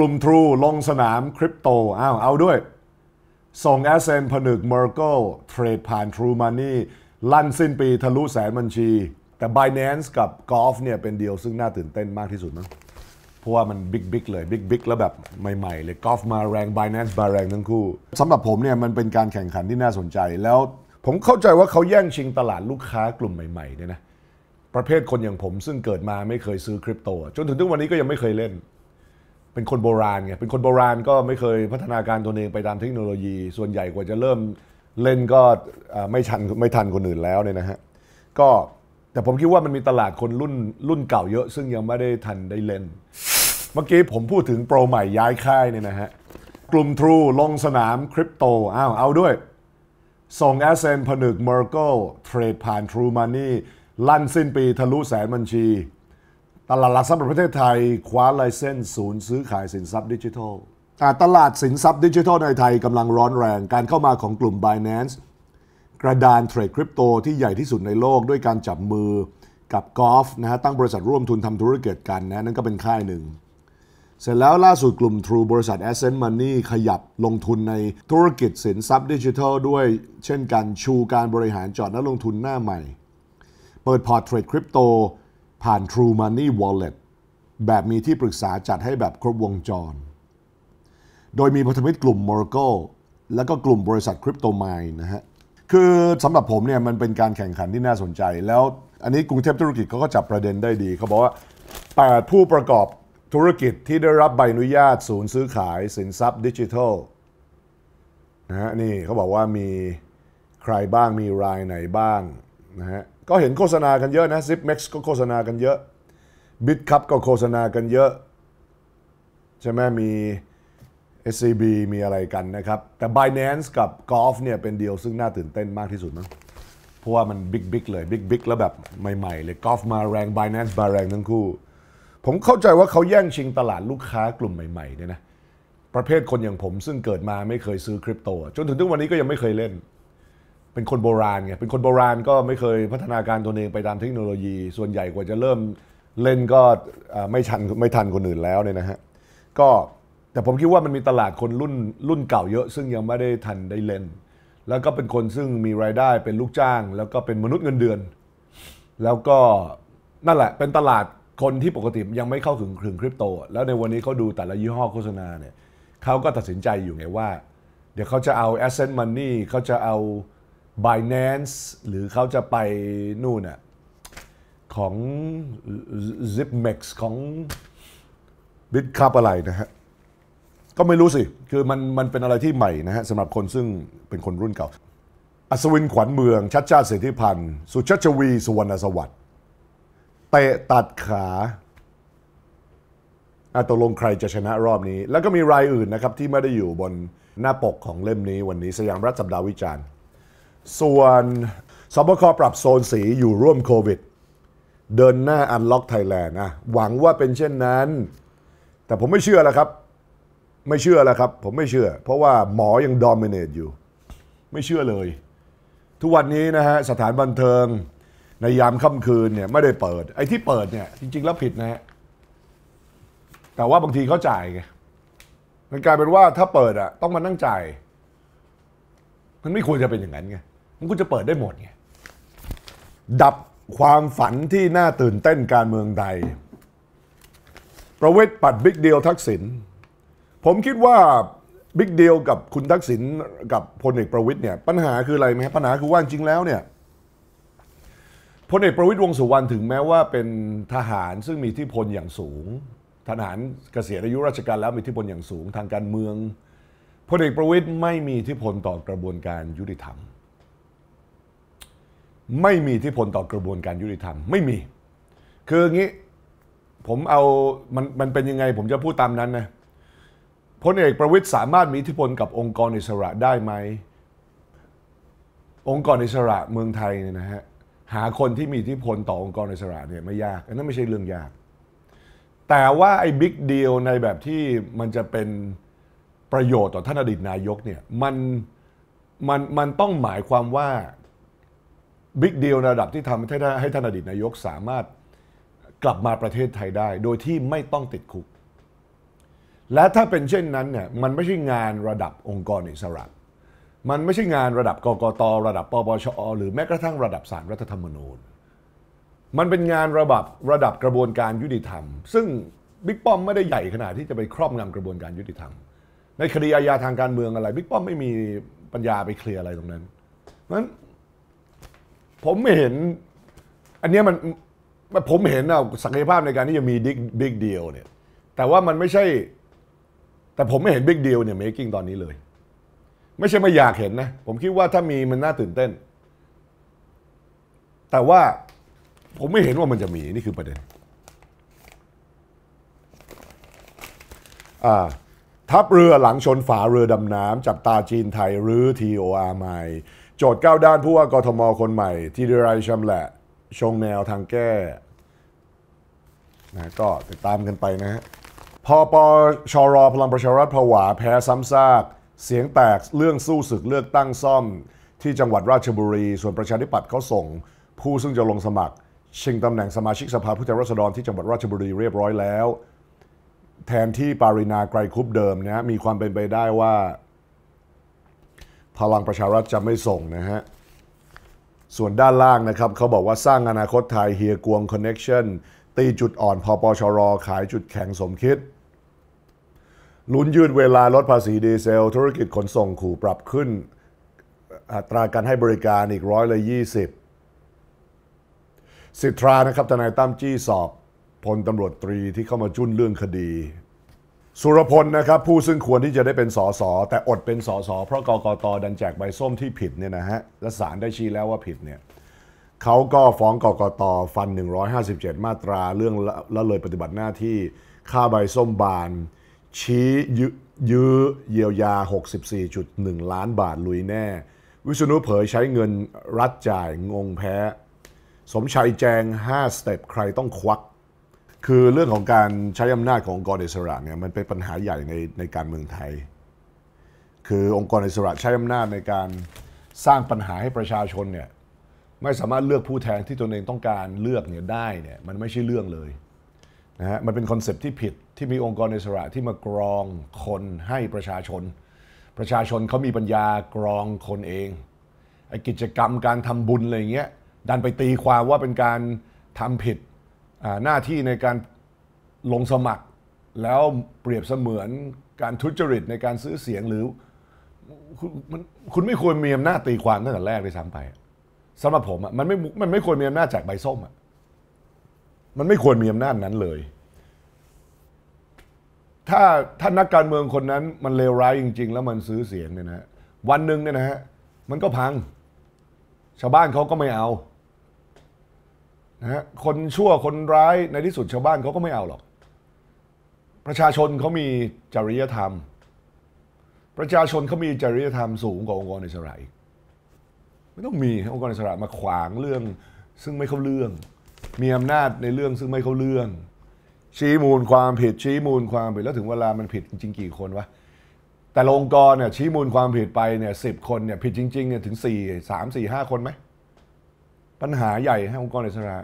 กลุ่มทรูลงสนามคริปโตอ้าวเอาด้วย ส่งแอสเซนผนึกเมอร์เกิลเทรดผ่านทรูมานี่ลั่นสิ้นปีทะลุแสนบัญชี แต่ Binance กับกอล์ฟเนี่ยเป็นเดียวซึ่งน่าตื่นเต้นมากที่สุดนะเพราะว่ามันบิ๊กบิ๊กเลย บิ๊กบิ๊กแล้วแบบใหม่ๆเลยกอล์ฟมาแรง Binance มาแรงทั้งคู่สำหรับผมเนี่ยมันเป็นการแข่งขันที่น่าสนใจแล้วผมเข้าใจว่าเขาแย่งชิงตลาดลูกค้ากลุ่มใหม่ๆเนี่ยนะประเภทคนอย่างผมซึ่งเกิดมาไม่เคยซื้อคริปโตจนถึงทุกวันนี้ก็ยังไม่เคยเล่นเป็นคนโบราณไง เป็นคนโบราณก็ไม่เคยพัฒนาการตนเอง ไปตามเทคโนโลยี ส่วนใหญ่กว่าจะเริ่มเล่นก็ไม่ทันไม่ทันคนอื่นแล้วเนี่ยนะฮะ ก็แต่ผมคิดว่ามันมีตลาดคนรุ่นรุ่นเก่าเยอะ ซึ่งยังไม่ได้ทันได้เล่น เมื่อกี้ผมพูดถึงโปรใหม่ย้ายค่ายเนี่ยนะฮะ กลุ่มทรูลงสนามคริปโต อ้าวเอาด้วย ส่งแอสเซนผนึกเอร์เกลเทรดผ่าน True Money ลั่นสิ้นปีทะลุแสนบัญชีตลาดหลักทรัพย์ประเทศไทยคว้าลายเส้นศูนย์ซื้อขายสินทรัพย์ดิจิทัล ตลาดสินทรัพย์ดิจิทัลในไทยกำลังร้อนแรง การเข้ามาของกลุ่ม Binance กระดานเทรดคริปโตที่ใหญ่ที่สุดในโลกด้วยการจับมือกับกอล์ฟนะฮะตั้งบริษัทร่วมทุนทำธุรกิจกันนะนั่นก็เป็นค่ายหนึ่ง เสร็จแล้วล่าสุดกลุ่ม True บริษัท Ascent Money ขยับลงทุนในธุรกิจสินทรัพย์ดิจิทัลด้วยเช่นกันชูการบริหารจอดและลงทุนหน้าใหม่ เปิดพอร์ตเทรดคริปโตผ่าน True Money Wallet แบบมีที่ปรึกษาจัดให้แบบครบวงจร โดยมีพันธมิตรกลุ่ม Moracle แล้วก็กลุ่มบริษัท Crypto Mine นะฮะ คือสำหรับผมเนี่ยมันเป็นการแข่งขันที่น่าสนใจ แล้วอันนี้กรุงเทพธุรกิจเขาก็จับประเด็นได้ดี เขาบอกว่า8ผู้ประกอบธุรกิจที่ได้รับใบอนุญาตศูนย์ซื้อขาย สินทรัพย์ดิจิทัลนะฮะนี่เขาบอกว่ามีใครบ้างมีรายไหนบ้างนะฮะก็เห็นโฆษณากันเยอะนะซิปแม็กซ์ก็โฆษณากันเยอะบิตคัพก็โฆษณากันเยอะ ใช่ไหมมี SCB มีอะไรกันนะครับ แต่ Binance กับ Golf เนี่ยเป็นเดียวซึ่งน่าตื่นเต้นมากที่สุดมั้งเพราะว่ามันบิ๊กบิ๊กเลยบิ๊กบิ๊กแล้วแบบใหม่ ๆ เลย Golf มาแรง Binance มาแรงทั้งคู่ ผมเข้าใจว่าเขาแย่งชิงตลาดลูกค้ากลุ่มใหม่ๆเนี่ยนะประเภทคนอย่างผมซึ่งเกิดมาไม่เคยซื้อคริปโตจนถึงทุกวันนี้ก็ยังไม่เคยเล่นเป็นคนโบราณไง เป็นคนโบราณก็ไม่เคยพัฒนาการตนเองไปตามเทคโนโลยี ส่วนใหญ่กว่าจะเริ่มเล่นก็ไม่ทันไม่ทันคนอื่นแล้วเนี่ยนะฮะ ก็แต่ผมคิดว่ามันมีตลาดคนรุ่นรุ่นเก่าเยอะ ซึ่งยังไม่ได้ทันได้เล่น แล้วก็เป็นคนซึ่งมีรายได้เป็นลูกจ้าง แล้วก็เป็นมนุษย์เงินเดือน แล้วก็นั่นแหละเป็นตลาดคนที่ปกติยังไม่เข้าถึงถึงคริปโต แล้วในวันนี้เขาดูแต่ละยี่ห้อโฆษณาเนี่ยเขาก็ตัดสินใจอยู่ไงว่า เดี๋ยวเขาจะเอาแอ a s s e มันนี่เขาจะเอา Binance หรือเขาจะไปนู่นน่ะของ z i p m e x ของ BitCup อะไรนะฮะ ก็ไม่รู้สิ คือมันมันเป็นอะไรที่ใหม่นะฮะสำหรับคนซึ่งเป็นคนรุ่นเก่า อัศวินขวัญเมือง ชัดชาติเษฐิพันธ์ สุชตชวี สุวรรณสวัสดิ์เตะตัดขาอาตกลงใครจะชนะรอบนี้ แล้วก็มีรายอื่นนะครับที่ไม่ได้อยู่บนหน้าปกของเล่มนี้วันนี้สยามรัฐสัปดาห์วิจารณ์ส่วนสบคปรับโซนสี อยู่ร่วมโควิด เดินหน้าอันล็อกไทยแลนด์นะหวังว่าเป็นเช่นนั้น แต่ผมไม่เชื่อแล้วครับ ไม่เชื่อแล้วครับ ผมไม่เชื่อ เพราะว่าหมอยังดอมิเนตอยู่ ไม่เชื่อเลย ทุกวันนี้นะฮะ สถานบันเทิง ในยามค่ำคืนเนี่ย ไม่ได้เปิด ไอ้ที่เปิดเนี่ย จริง ๆ แล้วผิดนะฮะ แต่ว่าบางทีเขาจ่ายไงมันกลายเป็นว่าถ้าเปิดอะต้องมานั่งจ่ายมันไม่ควรจะเป็นอย่างนั้นไงมันก็จะเปิดได้หมดไง ดับความฝันที่น่าตื่นเต้นการเมืองใด ประเวศปัดบิ๊กเดียวทักษิณ ผมคิดว่าบิ๊กเดียวกับคุณทักษิณกับพลเอกประวิทย์เนี่ยปัญหาคืออะไรไหมปัญหาคือว่าจริงแล้วเนี่ยพลเอกประวิทย์วงสุวรรณถึงแม้ว่าเป็นทหารซึ่งมีที่พลอย่างสูง ทหารเกษียณอายุราชการแล้วมีที่พลอย่างสูงทางการเมืองพลเอกประวิทย์ไม่มีที่พลต่อกระบวนการยุติธรรมไม่มีที่ผลต่อกระบวนการยุติธรรมไม่มี คืออย่างนี้ผมเอามันมันเป็นยังไง ผมจะพูดตามนั้นนะพลเอกประวิตยสามารถมีที่พลกับองค์กรอิสระได้ไหม องค์กรอิสระเมืองไทยเนี่ยนะฮะหาคนที่มีที่พลต่อองค์กรอิสระเนี่ยไม่ยากอันนั้นไม่ใช่เรื่องยาก แต่ว่าไอ้บิ๊กเดีวในแบบที่มันจะเป็นประโยชน์ต่อท่านอดีตนายกเนี่ยมันมันมันต้องหมายความว่าบิ๊กเดียลในระดับที่ทำให้ท่านให้ท่านอดีตนายกสามารถกลับมาประเทศไทยได้ โดยที่ไม่ต้องติดคุก และถ้าเป็นเช่นนั้นเนี่ยมันไม่ใช่งานระดับองค์กรอิสระ มันไม่ใช่งานระดับกกตระดับปปชหรือแม้กระทั่งระดับสารรัฐธรรมนูญมันเป็นงานระดับระดับกระบวนการยุติธรรม ซึ่งบิ๊กป้อมไม่ได้ใหญ่ขนาดที่จะไปครอบงำกระบวนการยุติธรรมในคดีอาญาทางการเมืองอะไรบิ๊กป้อม ไม่มีปัญญาไปเคลียร์อะไรตรงนั้นนั้นผมไม่เห็น อันนี้มันผมเห็นอะศักยภาพในการที่จะมีบิ๊กเดียเนี่ยแต่ว่ามันไม่ใช่แต่ผมไม่เห็นบิ๊กเดียเนี่ยเมคกิ้งตอนนี้เลย ไม่ใช่ไม่อยากเห็นนะ ผมคิดว่าถ้ามีมันน่าตื่นเต้น แต่ว่าผมไม่เห็นว่ามันจะมีนี่คือประเด็นทัพเรือหลังชนฝาเรือดำน้ำจับตาจีนไทยรือ TOR ใหม่โจทย์ก้าวด้านผู้ว่ากทมคนใหม่ ที่ดรายชำแหละ ชงแนวทางแก้นะก็ติดตามกันไปนะฮะพอปอชอรอพลังประชารัฐผวาแพ้ซ้ำซาก เสียงแตกเรื่องสู้ศึกเลือกตั้งซ่อมที่จังหวัดราชบุรี ส่วนประชาธิปัตย์เขาส่ง ผู้ซึ่งจะลงสมัคร ชิงตำแหน่งสมาชิกสภาผู้แทนราษฎรที่จังหวัดราชบุรีเรียบร้อยแล้ว แทนที่ปารินาไกรคุบเดิมนะมีความเป็นไปได้ว่าพลังประชารัฐจะไม่ส่งนะฮะ ส่วนด้านล่างนะครับเขาบอกว่าสร้างอนาคตไทย เฮียกวงคอนเน็กชันตีจุดอ่อนพอปชรอขายจุดแข็งสมคิดลุ้นยืดเวลาลดภาษีดีเซล ธุรกิจขนส่งขู่ปรับขึ้นอัตราการให้บริการอีกร้อยละยี่สิบสิทธานะครับทนายตั้มจี้สอบพลตำรวจตรีที่เข้ามาจุ้นเรื่องคดีสุรพลนะครับ ผู้ซึ่งควรที่จะได้เป็นสสแต่อดเป็นสสเพราะกกตดันแจกใบส้มที่ผิดเนี่ยนะฮะและศาลได้ชี้แล้วว่าผิดเนี่ยเขาก็ฟ้องกกตฟัน 157 มาตราเรื่องละเลยปฏิบัติหน้าที่ค่าใบส้มบาน ชี้ยื้อเยียวยา 64.1 ล้านบาท ลุยแน่ วิษณุเผยใช้เงินรัฐจ่ายงงแพ้ สมชัยแจง 5 สเต็ปใครต้องควักคือเรื่องของการใช้อำนาจขององค์กรอิสระเนี่ยมันเป็นปัญหาใหญ่ในในการเมืองไทย คือองค์กรอิสระใช้อำนาจในการสร้างปัญหาให้ประชาชนเนี่ยไม่สามารถเลือกผู้แทนที่ตนเองต้องการเลือกเนี่ยได้เนี่ยมันไม่ใช่เรื่องเลยนะฮะมันเป็นคอนเซปที่ผิดที่มีองค์กรอิสระที่มากรองคนให้ประชาชนประชาชนเขามีปัญญากรองคนเองไอ้กิจกรรมการทำบุญอะไรเงี้ยดันไปตีความว่าเป็นการทำผิดหน้าที่ในการลงสมัคร แล้วเปรียบเสมือนการทุจริตในการซื้อเสียงหรือ คุณคุณไม่ควรมีอำนาจตีความตั้งแต่แรกเลยซ้ำไปสำหรับผมมันไม่มันไม่ควรมีอำนาจจากใบส้มอ่ะมันไม่ควรมีอำนาจนั้นเลย ถ้าถ้านักการเมืองคนนั้น มันเลวร้ายจริง ๆ แล้วมันซื้อเสียงเนี่ยนะ วันหนึ่งเนี่ยนะฮะมันก็พัง ชาวบ้านเขาก็ไม่เอานะคนชั่วคนร้ายในที่สุดชาวบ้านเขาก็ไม่เอาหรอก ประชาชนเขามีจริยธรรม ประชาชนเขามีจริยธรรมสูงกว่าองค์กรในสระอีกไม่ต้องมีองค์กรในสระมาขวางเรื่องซึ่งไม่เข้าเรื่อง มีอำนาจในเรื่องซึ่งไม่เข้าเรื่อง ชี้มูลความผิด ชี้มูลความผิดแล้วถึงเวลามันผิดจริงๆกี่คนวะแต่องค์กรเนี่ยชี้มูลความผิดไปเนี่ยสิบคนเนี่ยผิดจริงๆเนี่ยถึงสสสีี่าม่ห้าคนไหมปัญหาใหญ่ให้องค์กรอิสระ